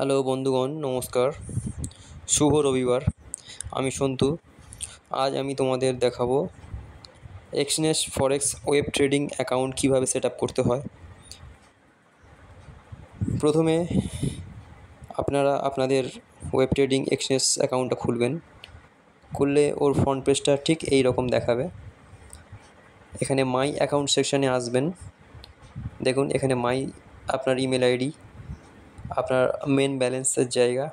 Hello বন্ধুগণ নমস্কার শুভ রবিবার আমি সন্তু আজ আমি তোমাদের দেখাবো Exness forex web trading account কীভাবে সেট করতে হয় প্রথমে আপনারা আপনাদের ওয়েব ট্রেডিং এক্সনেস অ্যাকাউন্টটা খুলবেন খুললে ওর ফ্রন্ট পেজটা ঠিক এই রকম দেখাবে এখানে মাই অ্যাকাউন্ট সেকশানে আসবেন দেখুন এখানে মাই আপনার ইমেল আইডি আপনার মেন ব্যালেন্সের জায়গা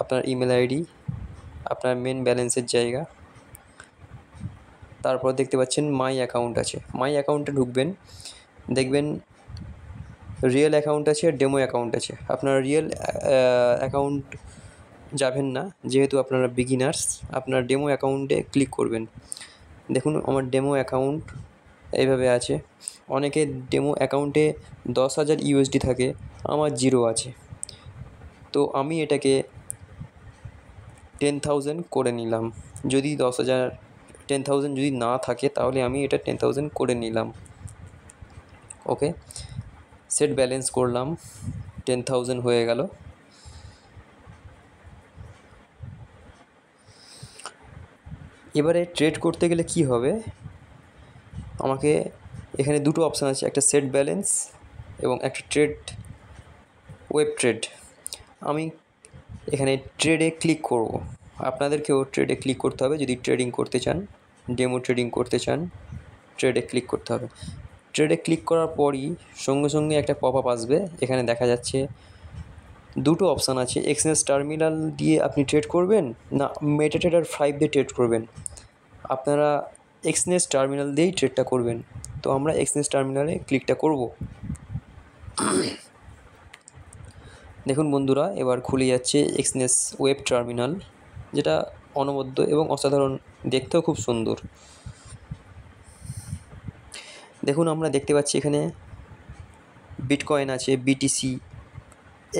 আপনার ইমেল আইডি আপনার মেন ব্যালেন্সের জায়গা তারপর দেখতে পাচ্ছেন মাই অ্যাকাউন্ট আছে মাই অ্যাকাউন্টে ঢুকবেন দেখবেন রিয়েল অ্যাকাউন্ট আছে আর ডেমো অ্যাকাউন্ট আছে আপনার রিয়েল অ্যাকাউন্ট যাবেন না যেহেতু আপনারা বিগিনার্স আপনার ডেমো অ্যাকাউন্টে ক্লিক করবেন দেখুন আমার ডেমো অ্যাকাউন্ট এইভাবে আছে অনেকের ডেমো অ্যাকাউন্টে দশ হাজার ইউএসডি থাকে আমার জিরো আছে তো আমি এটাকে টেন থাউজেন্ড করে নিলাম যদি দশ হাজার টেন থাউজেন্ড যদি না থাকে তাহলে আমি এটা টেন থাউজেন্ড করে নিলাম ওকে সেট ব্যালেন্স করলাম টেন থাউজেন্ড হয়ে গেল এবারে ট্রেড করতে গেলে কি হবে আমাকে এখানে দুটো অপশান আছে একটা সেট ব্যালেন্স এবং একটা ট্রেড ওয়েব ট্রেড আমি এখানে ট্রেডে ক্লিক করব আপনাদেরকেও ট্রেডে ক্লিক করতে হবে যদি ট্রেডিং করতে চান ডেমো ট্রেডিং করতে চান ট্রেডে ক্লিক করতে হবে ট্রেডে ক্লিক করার পরই সঙ্গে সঙ্গে একটা পপ আপ আসবে এখানে দেখা যাচ্ছে দুটো অপশান আছে এক্সচেঞ্জ টার্মিনাল দিয়ে আপনি ট্রেড করবেন না মেটা ট্রেডার ফাইভ দিয়ে ট্রেড করবেন আপনারা এক্সনেস টার্মিনাল দিয়েই ট্রেডটা করবেন তো আমরা এক্সনেস টার্মিনালে ক্লিকটা করব দেখুন বন্ধুরা এবার খুলে যাচ্ছে এক্সনেস ওয়েব টার্মিনাল যেটা অনবদ্য এবং অসাধারণ দেখতেও খুব সুন্দর দেখুন আমরা দেখতে পাচ্ছি এখানে বিটকয়েন আছে বিটিসি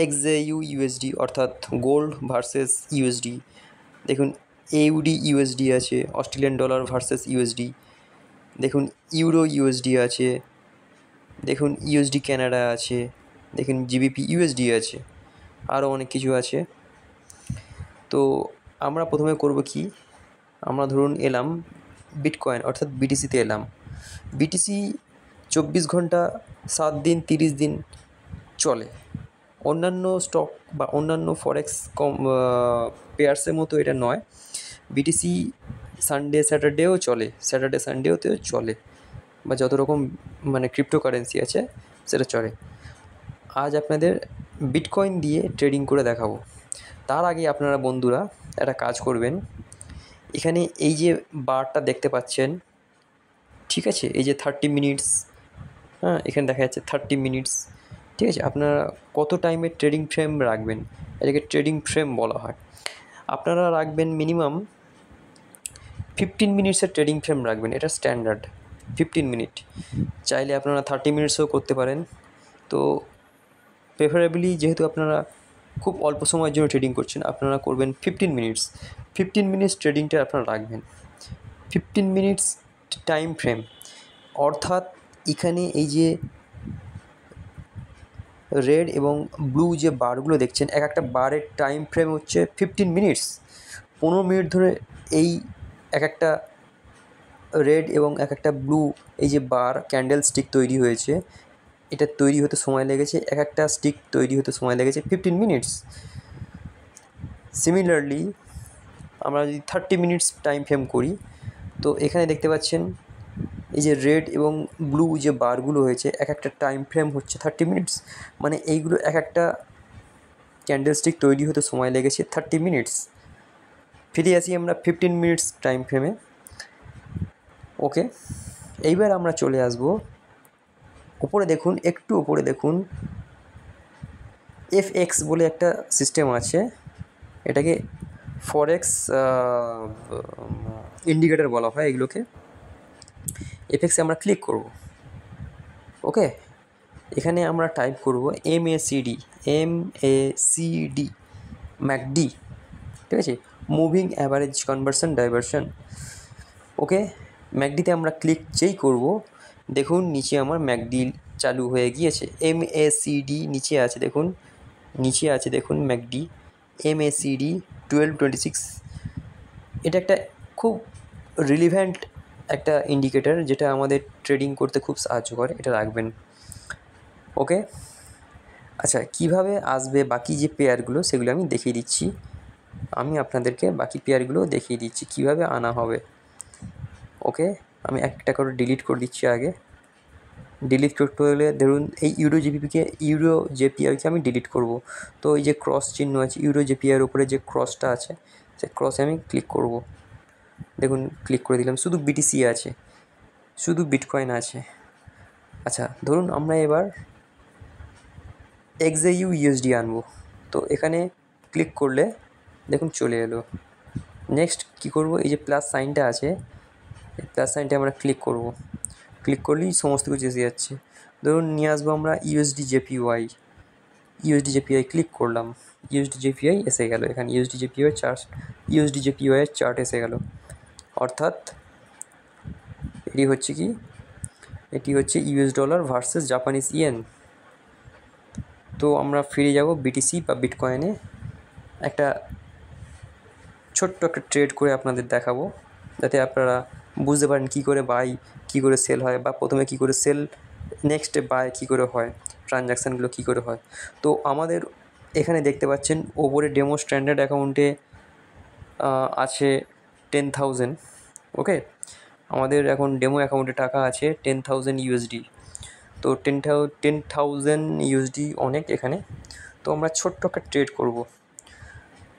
এক্সএইউ ইউএসডি অর্থাৎ গোল্ড ভার্সেস ইউএসডি দেখুন এউডি ইউএসডি আছে অস্ট্রেলিয়ান ডলার ভার্সেস ইউএসডি দেখুন ইউরো ইউএসডি আছে দেখুন ইউএসডি ক্যানাডা আছে দেখুন জিবিপি ইউএসডি আছে আরও অনেক কিছু আছে তো আমরা প্রথমে করব কি আমরা ধরুন এলাম বিটকয়েন অর্থাৎ বিটিসিতে এলাম বিটিসি চব্বিশ ঘন্টা সাত দিন তিরিশ দিন চলে অন্যান্য স্টক বা অন্যান্য ফরেক্স কম পেয়ার্সের মতো এটা নয় বিটিসি সানডে স্যাটারডেও চলে স্যাটারডে সানডেওতেও চলে বা যত রকম মানে ক্রিপ্টোকারেন্সি আছে সেটা চলে আজ আপনাদের বিটকয়েন দিয়ে ট্রেডিং করে দেখাবো তার আগে আপনারা বন্ধুরা একটা কাজ করবেন এখানে এই যে বারটা দেখতে পাচ্ছেন ঠিক আছে এই যে থার্টি মিনিটস হ্যাঁ এখানে দেখা যাচ্ছে থার্টি মিনিটস ঠিক আছে আপনারা কত টাইমের ট্রেডিং ফ্রেম রাখবেন এটাকে ট্রেডিং ফ্রেম বলা হয় আপনারা রাখবেন মিনিমাম ফিফটিন মিনিটসের ট্রেডিং ফ্রেম রাখবেন এটা স্ট্যান্ডার্ড ফিফটিন মিনিট চাইলে আপনারা থার্টি মিনিটসও করতে পারেন তো প্রেফারেবলি যেহেতু আপনারা খুব অল্প সময়ের জন্য ট্রেডিং করছেন আপনারা করবেন ফিফটিন মিনিটস ফিফটিন মিনিটস ট্রেডিংটা আপনারা রাখবেন ফিফটিন মিনিটস টাইম ফ্রেম অর্থাৎ এখানে এই যে রেড এবং ব্লু যে বারগুলো দেখছেন এক একটা বারের টাইম ফ্রেম হচ্ছে ফিফটিন মিনিটস পনেরো মিনিট ধরে এই এক একটা রেড এবং এক একটা ব্লু এই যে বার ক্যান্ডেল স্টিক তৈরি হয়েছে এটা তৈরি হতে সময় লেগেছে এক একটা স্টিক তৈরি হতে সময় লেগেছে ফিফটিন মিনিটস সিমিলারলি আমরা যদি থার্টি মিনিটস টাইম ফ্রেম করি তো এখানে দেখতে পাচ্ছেন এই যে রেড এবং ব্লু যে বারগুলো হয়েছে এক একটা টাইম ফ্রেম হচ্ছে থার্টি মিনিটস মানে এইগুলো এক একটা ক্যান্ডেল স্টিক তৈরি হতে সময় লেগেছে থার্টি মিনিটস ফিরে আসি আমরা ফিফটিন মিনিটস টাইম ফ্রেমে ওকে এইবার আমরা চলে আসব ওপরে দেখুন একটু ওপরে দেখুন এফ এক্স বলে একটা সিস্টেম আছে এটাকে ফরেক্স ইন্ডিকেটার বলা হয় এগুলোকে এফেক্সে আমরা ক্লিক করব ওকে এখানে আমরা টাইপ করব M A C D M A C D MACD ঠিক আছে moving average conversion diversion okay ম্যাকডিতে আমরা ক্লিক যেই করব দেখুন নিচে আমার ম্যাকডি চালু হয়ে গিয়েছে এম এ সি ডি নিচে আছে দেখুন নিচে আছে দেখুন MACD M A D twelve twenty six এটা একটা খুব রিলিভেন্ট একটা ইন্ডিকেটার যেটা আমাদের ট্রেডিং করতে খুব সাহায্য করে এটা রাখবেন ওকে আচ্ছা কিভাবে আসবে বাকি যে পেয়ারগুলো সেগুলো আমি দেখিয়ে দিচ্ছি আমি আপনাদেরকে বাকি পেয়ারগুলো দেখিয়ে দিচ্ছি কিভাবে আনা হবে ওকে আমি একটা করে ডিলিট করে দিচ্ছি আগে ডিলিট করতে হলে ধরুন এই ইউরো জিপিপিকে ইউরো জেপিআইকে আমি ডিলিট করব তো এই যে ক্রস চিহ্ন আছে ইউরো জেপিআইয়ের উপরে যে ক্রসটা আছে সে ক্রসে আমি ক্লিক করব দেখুন ক্লিক করে দিলাম শুধু বিটিসি আছে শুধু বিটকয়েন আছে আচ্ছা ধরুন আমরা এবার এক্সএইউ ইউএসডি আনবো তো এখানে ক্লিক করলে দেখুন চলে এলো নেক্সট কি করব এই যে প্লাস সাইনটা আছে প্লাস সাইনটা আমরা ক্লিক করব ক্লিক করলেই সমস্ত কিছু এসে যাচ্ছে ধরুন নিয়ে আসবো আমরা USD JPY USD JPI click করলাম ইউএসডি জেপিআই এসে গেল এখানে USD JPY chart USD JPY chart এসে গেল অর্থাৎ এটি হচ্ছে কি এটি হচ্ছে US dollar versus Japanese yen তো আমরা ফিরে যাব বিটিসি বা বিটকয়েনে একটা ছোট্ট একটা ট্রেড করে আপনাদের দেখাবো যাতে আপনারা বুঝতে পারেন কী করে বাই কি করে সেল হয় বা প্রথমে কি করে সেল নেক্সটে বাই কি করে হয় ট্রানজ্যাকশানগুলো কি করে হয় তো আমাদের এখানে দেখতে পাচ্ছেন ওপরে ডেমো স্ট্যান্ডার্ড অ্যাকাউন্টে আছে টেন থাউজেন্ড ওকে আমাদের এখন ডেমো অ্যাকাউন্টে টাকা আছে টেন থাউজেন্ড ইউএসডি তো ten thou ten thousand USD অনেক এখানে তো আমরা ছোট্ট একটা ট্রেড করব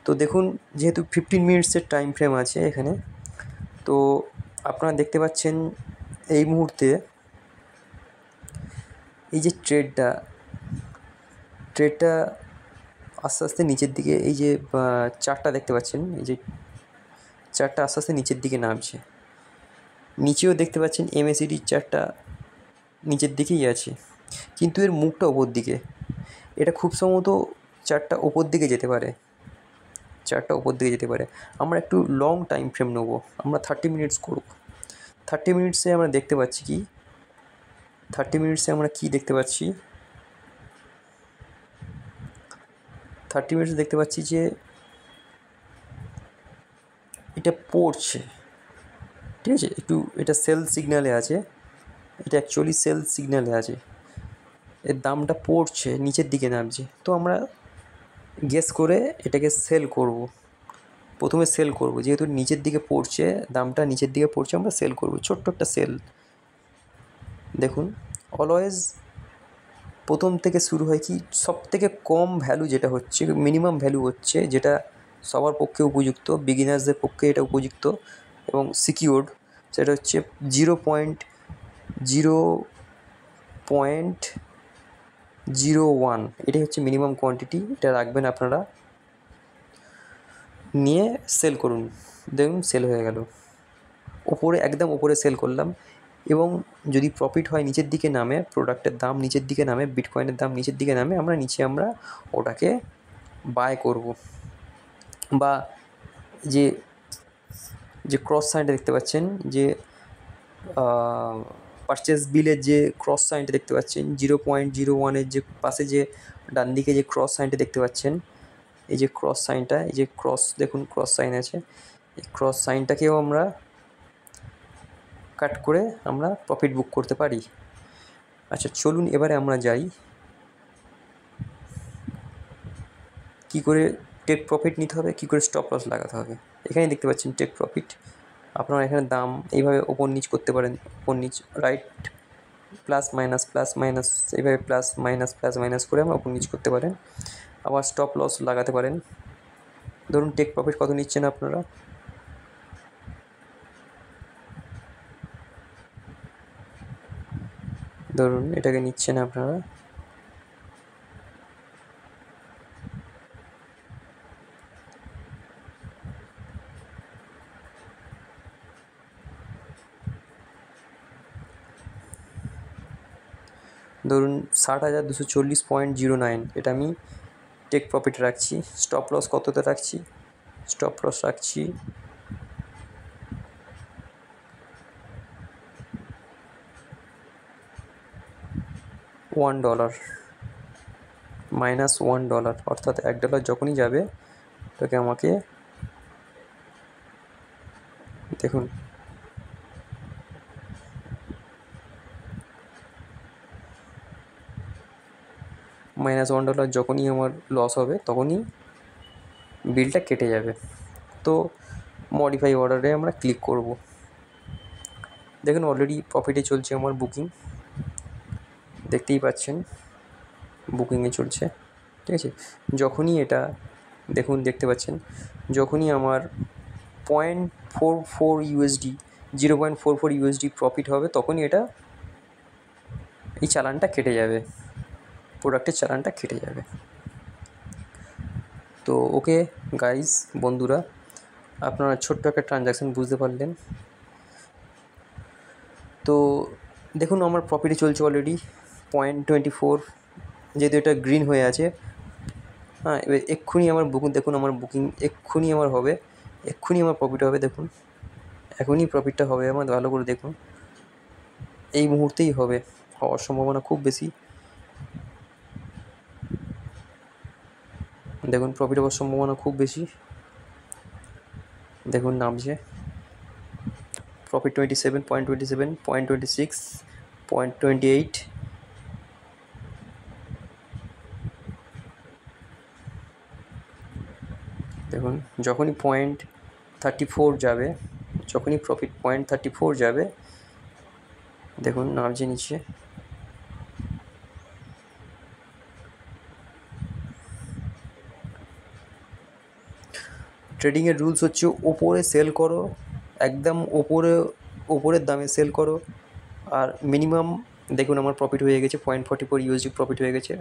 তো দেখুন যেহেতু ফিফটিন মিনিটসের টাইম ফ্রেম আছে এখানে তো আপনারা দেখতে পাচ্ছেন এই মুহূর্তে এই যে ট্রেডটা ট্রেডটা আস্তে আস্তে নিচের দিকে এই যে চারটা দেখতে পাচ্ছেন এই যে চারটা আস্তে আস্তে নিচের দিকে নামছে নিচেও দেখতে পাচ্ছেন এমএসিডির চারটা নিচের দিকেই আছে কিন্তু এর মুখটা ওপর দিকে এটা খুব সম্ভবত চারটা ওপর দিকে যেতে পারে চারটা ওপর দিকে যেতে পারে আমরা একটু লং টাইম ফ্রেম নেবো আমরা থার্টি মিনিটস করব থার্টি মিনিটসে আমরা দেখতে পাচ্ছি কি থার্টি মিনিটসে আমরা কি দেখতে পাচ্ছি থার্টি মিনিটস দেখতে পাচ্ছি যে এটা পড়ছে ঠিক আছে একটু এটা সেল সিগনালে আছে এটা অ্যাকচুয়ালি সেল সিগনালে আছে এর দামটা পড়ছে নিচের দিকে নামছে তো আমরা গেস করে এটাকে সেল করব। প্রথমে সেল করব যেহেতু নিচের দিকে পড়ছে দামটা নিচের দিকে পড়ছে আমরা সেল করব ছোট্ট একটা সেল দেখুন অলওয়েজ প্রথম থেকে শুরু হয় কি সব থেকে কম ভ্যালু যেটা হচ্ছে মিনিমাম ভ্যালু হচ্ছে যেটা সবার পক্ষে উপযুক্ত বিগিনার্সদের পক্ষে এটা উপযুক্ত এবং সিকিওর্ড সেটা হচ্ছে zero point zero point zero one এটাই হচ্ছে মিনিমাম কোয়ান্টিটি এটা রাখবেন আপনারা নিয়ে সেল করুন দেখুন সেল হয়ে গেল ওপরে একদম ওপরে সেল করলাম এবং যদি প্রফিট হয় নিচের দিকে নামে প্রোডাক্টের দাম নিচের দিকে নামে বিটকয়েনের দাম নিচের দিকে নামে আমরা নিচে আমরা ওটাকে বাই করব বা যে যে ক্রস সাইনটা দেখতে পাচ্ছেন যে পারচেস বিলের যে ক্রস সাইনটা দেখতে পাচ্ছেন জিরো পয়েন্ট জিরো ওয়ানের যে পাশে যে ডান দিকে যে ক্রস সাইনটা দেখতে পাচ্ছেন এই যে ক্রস সাইনটা এই যে ক্রস দেখুন ক্রস সাইন আছে এই ক্রস সাইনটাকেও আমরা কাট করে আমরা প্রফিট বুক করতে পারি আচ্ছা চলুন এবারে আমরা যাই কি করে টেক প্রফিট নিতে হবে কী করে স্টপ লস লাগাতে হবে এখানেই দেখতে পাচ্ছেন টেক প্রফিট আপনারা এখানে দাম এইভাবে ওপর নিচ করতে পারেন ওপর নিচ right plus minus plus minus এইভাবে প্লাস মাইনাস প্লাস মাইনাস করে আমরা ওপর নিচ করতে পারেন আবার স্টপ লস লাগাতে পারেন ধরুন টেক প্রফিট কত নিচ্ছেন আপনারা ধরুন এটাকে নিচ্ছেন আপনারা ধরুন ষাট হাজার দুশো চল্লিশ পয়েন্ট জিরো নাইন এটা আমি টেক প্রফিট রাখছি স্টপ লস কততে রাখছি স্টপ লস রাখছি one dollar minus one dollar অর্থাৎ এক ডলার যখনই যাবে তাকে আমাকে দেখুন মাইনাস ওয়ান ডলার যখনই আমার লস হবে তখনই বিলটা কেটে যাবে তো মডিফাই অর্ডারে আমরা ক্লিক করব দেখুন অলরেডি প্রফিটে চলছে আমার বুকিং দেখতেই পাচ্ছেন বুকিংয়ে চলছে ঠিক আছে যখনই এটা দেখুন দেখতে পাচ্ছেন যখনই আমার point four four USD zero point four four USD profit হবে তখনই এটা এই চালানটা কেটে যাবে প্রোডাক্টের চালানটা কেটে যাবে তো ওকে গাইজ বন্ধুরা আপনারা ছোট্ট একটা ট্রানজ্যাকশান বুঝতে পারলেন তো দেখুন আমার প্রফিটে চলছে অলরেডি পয়েন্ট টোয়েন্টি ফোর যেহেতু এটা গ্রিন হয়ে আছে হ্যাঁ এবার এক্ষুনি আমার বুকিং দেখুন আমার বুকিং এক্ষুনি আমার হবে এক্ষুনি আমার প্রফিট হবে দেখুন এখনই প্রফিটটা হবে আমার ভালো করে দেখুন এই মুহূর্তেই হবে হওয়ার সম্ভাবনা খুব বেশি দেখুন প্রফিট হওয়ার সম্ভাবনা খুব বেশি দেখুন নামছে profit twenty seven point twenty seven point twenty six point twenty eight দেখুন যখনই পয়েন্ট থার্টি ফোর যাবে যখনই প্রফিট পয়েন্ট থার্টি ফোর যাবে দেখুন নামছে নিচে ট্রেডিংয়ের রুলস হচ্ছে ওপরে সেল করো একদম ওপরে ওপরের দামে সেল করো আর মিনিমাম দেখুন আমার প্রফিট হয়ে গেছে point forty four USD profit হয়ে গেছে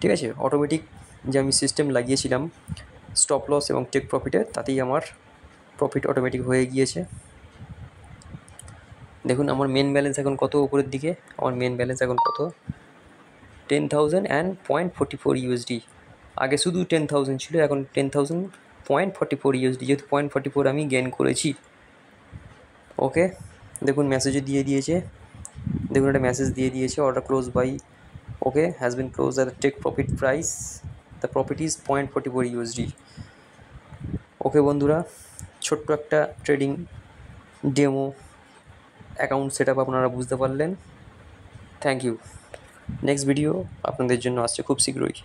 ঠিক আছে অটোমেটিক যে আমি সিস্টেম লাগিয়েছিলাম স্টপ লস এবং টেক প্রফিটে তাতেই আমার প্রফিট অটোমেটিক হয়ে গিয়েছে দেখুন আমার মেন ব্যালেন্স এখন কত উপরের দিকে আমার মেন ব্যালেন্স এখন কত ten thousand and point forty four USD আগে শুধু টেন থাউজেন্ড ছিল এখন ten thousand point forty four USD যেহেতু পয়েন্ট ফর্টি ফোর আমি গেন করেছি ওকে দেখুন মেসেজও দিয়ে দিয়েছে দেখুন একটা মেসেজ দিয়ে দিয়েছে order close by okay has been close the take profit price the profit is point forty four USD okay বন্ধুরা ছোট্ট একটা trading demo account set up আপনারা বুঝতে পারলেন থ্যাংক ইউ নেক্সট ভিডিও আপনাদের জন্য আসছে খুব শীঘ্রই